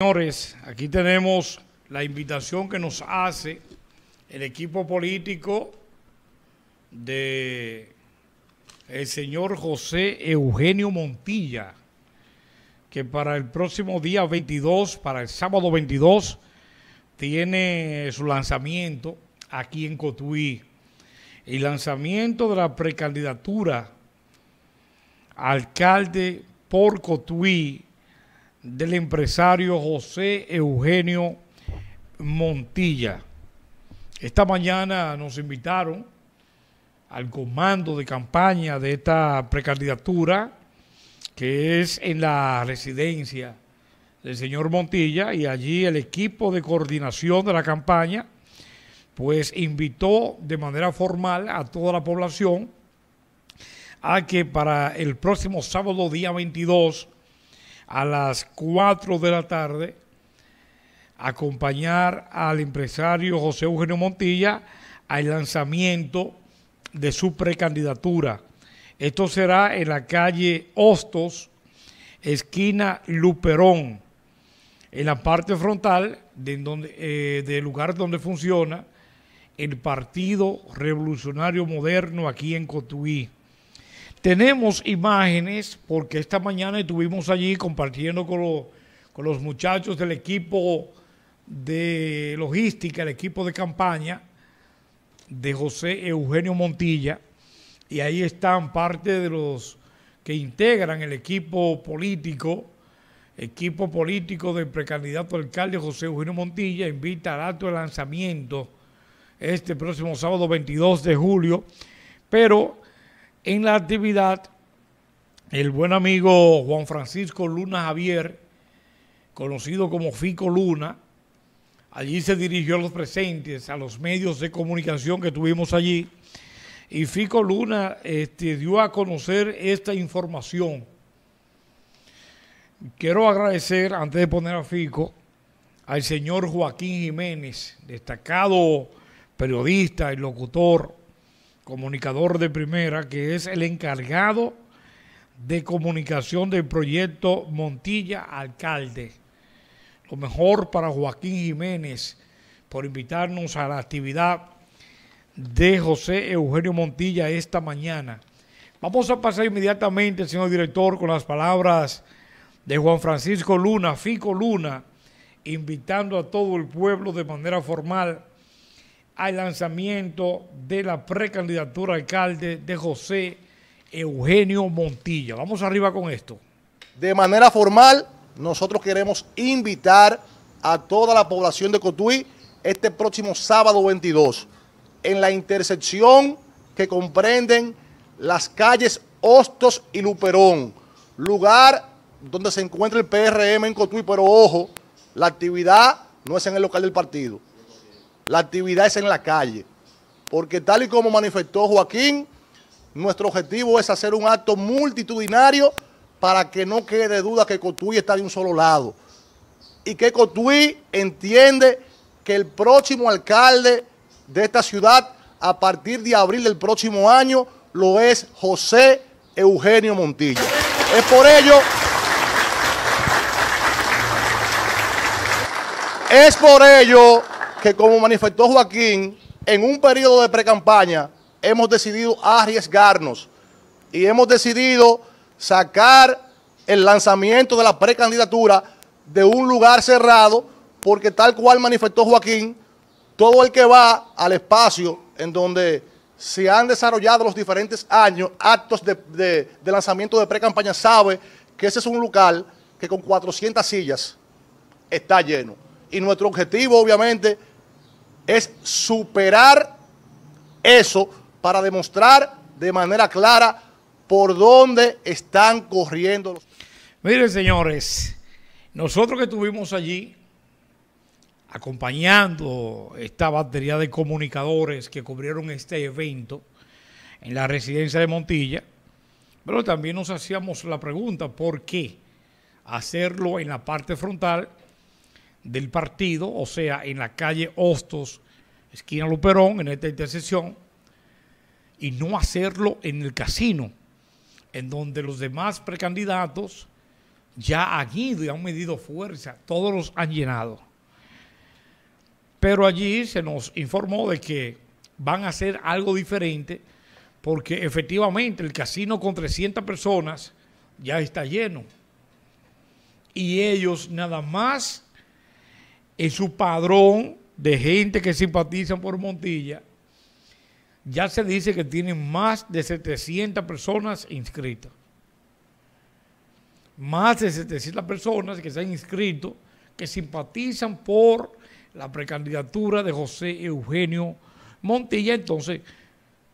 Señores, aquí tenemos la invitación que nos hace el equipo político de el señor José Eugenio Montilla, que para el próximo día 22, para el sábado 22, tiene su lanzamiento aquí en Cotuí. El lanzamiento de la precandidatura alcalde por Cotuí del empresario José Eugenio Montilla. Esta mañana nos invitaron al comando de campaña de esta precandidatura, que es en la residencia del señor Montilla, y allí el equipo de coordinación de la campaña, pues invitó de manera formal a toda la población a que para el próximo sábado día 22 a las 4 de la tarde, acompañar al empresario José Eugenio Montilla al lanzamiento de su precandidatura. Esto será en la calle Hostos, esquina Luperón, en la parte frontal de eh, del lugar donde funciona el Partido Revolucionario Moderno aquí en Cotuí. Tenemos imágenes, porque esta mañana estuvimos allí compartiendo con, con los muchachos del equipo de logística, el equipo de campaña de José Eugenio Montilla, y ahí están parte de los que integran el equipo político, equipo político del precandidato alcalde José Eugenio Montilla, invita al acto de lanzamiento este próximo sábado 22 de julio, pero en la actividad, el buen amigo Juan Francisco Luna Javier, conocido como Fico Luna, allí se dirigió a los presentes, a los medios de comunicación que tuvimos allí, y Fico Luna este, dio a conocer esta información. Quiero agradecer, antes de poner a Fico, al señor Joaquín Jiménez, destacado periodista y locutor comunicador de primera, que es el encargado de comunicación del proyecto Montilla Alcalde. Lo mejor para Joaquín Jiménez por invitarnos a la actividad de José Eugenio Montilla esta mañana. Vamos a pasar inmediatamente, señor director, con las palabras de Juan Francisco Luna, Fico Luna, invitando a todo el pueblo de manera formal al lanzamiento de la precandidatura alcalde de José Eugenio Montilla. Vamos arriba con esto. De manera formal, nosotros queremos invitar a toda la población de Cotuí este próximo sábado 22 en la intersección que comprenden las calles Hostos y Luperón, lugar donde se encuentra el PRM en Cotuí, pero ojo, la actividad no es en el local del partido la actividad es en la calle. Porque tal y como manifestó Joaquín, nuestro objetivo es hacer un acto multitudinario para que no quede duda que Cotuí está de un solo lado. Y que Cotuí entiende que el próximo alcalde de esta ciudad, a partir de abril del próximo año, lo es José Eugenio Montilla. Es por ello... Es por ello como manifestó Joaquín, en un periodo de precampaña hemos decidido arriesgarnos y hemos decidido sacar el lanzamiento de la precandidatura de un lugar cerrado porque tal cual manifestó Joaquín, todo el que va al espacio en donde se han desarrollado los diferentes años actos de, lanzamiento de precampaña sabe que ese es un local que con 400 sillas está lleno. Y nuestro objetivo, obviamente, es superar eso para demostrar de manera clara por dónde están corriendo los... Miren, señores, nosotros que estuvimos allí acompañando esta batería de comunicadores que cubrieron este evento en la residencia de Montilla, pero también nos hacíamos la pregunta, ¿por qué hacerlo en la parte frontal del partido, o sea, en la calle Hostos, esquina Luperón, en esta intersección, y no hacerlo en el casino, en donde los demás precandidatos ya han ido y han medido fuerza, todos los han llenado. Pero allí se nos informó de que van a hacer algo diferente porque efectivamente el casino con 300 personas ya está lleno. Y ellos nada más en su padrón de gente que simpatiza por Montilla, ya se dice que tienen más de 700 personas inscritas. Más de 700 personas que se han inscrito, que simpatizan por la precandidatura de José Eugenio Montilla. Entonces,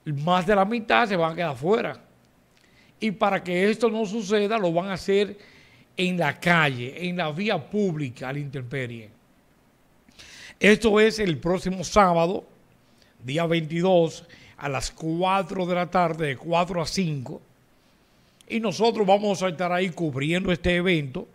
más de la mitad se van a quedar fuera. Y para que esto no suceda, lo van a hacer en la calle, en la vía pública, al la intemperie. Esto es el próximo sábado, día 22, a las 4 de la tarde, de 4 a 5. Y nosotros vamos a estar ahí cubriendo este evento